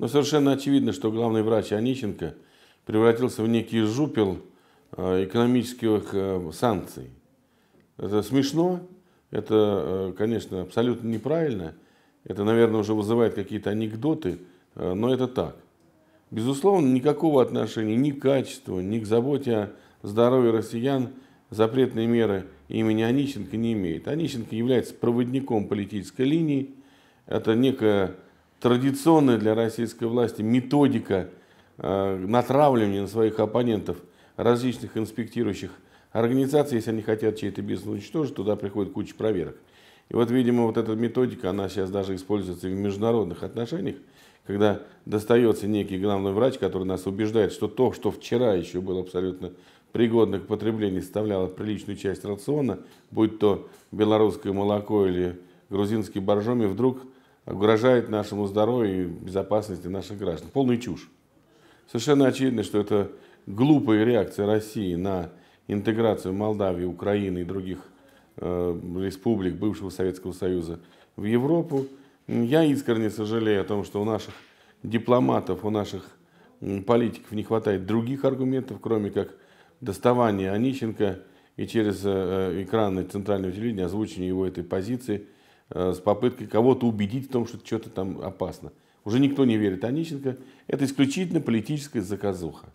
Но совершенно очевидно, что главный врач Онищенко превратился в некий жупел э, экономических э, санкций. Это смешно, это, э, конечно, абсолютно неправильно, это, наверное, уже вызывает какие-то анекдоты, но это так. Безусловно, никакого отношения ни к качеству, ни к заботе о здоровье россиян запретные меры имени Онищенко не имеет. Онищенко является проводником политической линии. Это некая традиционная для российской власти методика э, натравливания на своих оппонентов различных инспектирующих организаций, если они хотят чей-то бизнес уничтожить, туда приходит куча проверок. И вот, видимо, вот эта методика, она сейчас даже используется в международных отношениях, когда достается некий главный врач, который нас убеждает, что то, что вчера еще было абсолютно пригодно к потреблению, составляло приличную часть рациона, будь то белорусское молоко или грузинский боржоми, вдруг угрожает нашему здоровью и безопасности наших граждан. Полная чушь. Совершенно очевидно, что это глупая реакция России на интеграцию Молдавии, Украины и других э, республик бывшего Советского Союза в Европу. Я искренне сожалею о том, что у наших дипломатов, у наших политиков не хватает других аргументов, кроме как доставания Онищенко и через э, экраны центрального телевидения озвучивание его этой позиции – Э, с попыткой кого-то убедить в том, что что-то там опасно. Уже никто не верит Онищенко. Это исключительно политическая заказуха.